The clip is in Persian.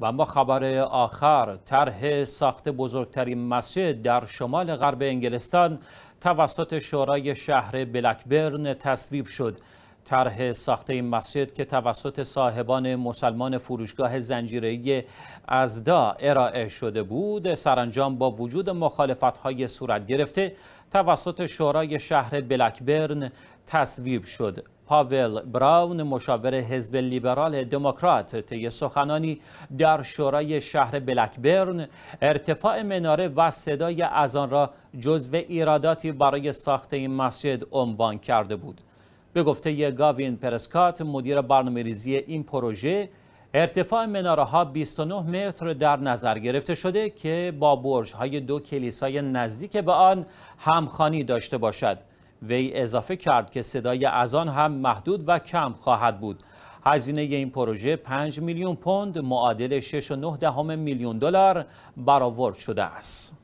و اما خبر آخر طرح ساخت بزرگترین مسجد در شمال غرب انگلستان توسط شورای شهر بلکبرن تصویب شد طرح ساخت این مسجد که توسط صاحبان مسلمان فروشگاه زنجیره‌ای ازدا ارائه شده بود سرانجام با وجود مخالفت‌های صورت گرفته توسط شورای شهر بلکبرن تصویب شد پاول براون مشاور حزب لیبرال دموکرات طی سخنانی در شورای شهر بلکبرن ارتفاع مناره و صدای از را جزو ایراداتی برای ساخت این مسجد عنوان کرده بود به گفته گاوین پرسکات مدیر برنامه ریزی این پروژه ارتفاع مناره ها 29 متر در نظر گرفته شده که با برج های دو کلیسای نزدیک به آن همخانی داشته باشد وی اضافه کرد که صدای آن هم محدود و کم خواهد بود هزینه این پروژه 5 میلیون پوند معادل 6.9 میلیون دلار برآورد شده است